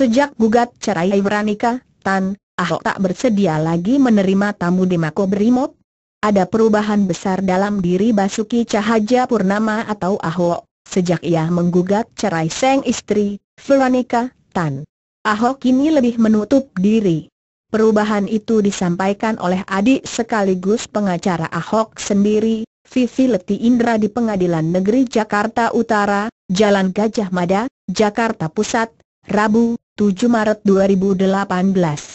Sejak gugat cerai Veronica, Tan, Ahok tak bersedia lagi menerima tamu di Makobrimob. Ada perubahan besar dalam diri Basuki Cahaja Purnama atau Ahok, sejak ia menggugat cerai seng istri, Veronica, Tan. Ahok kini lebih menutup diri. Perubahan itu disampaikan oleh adik sekaligus pengacara Ahok sendiri, Vivi Leti Indra di Pengadilan Negeri Jakarta Utara, Jalan Gajah Mada, Jakarta Pusat, Rabu, 7 Maret 2018.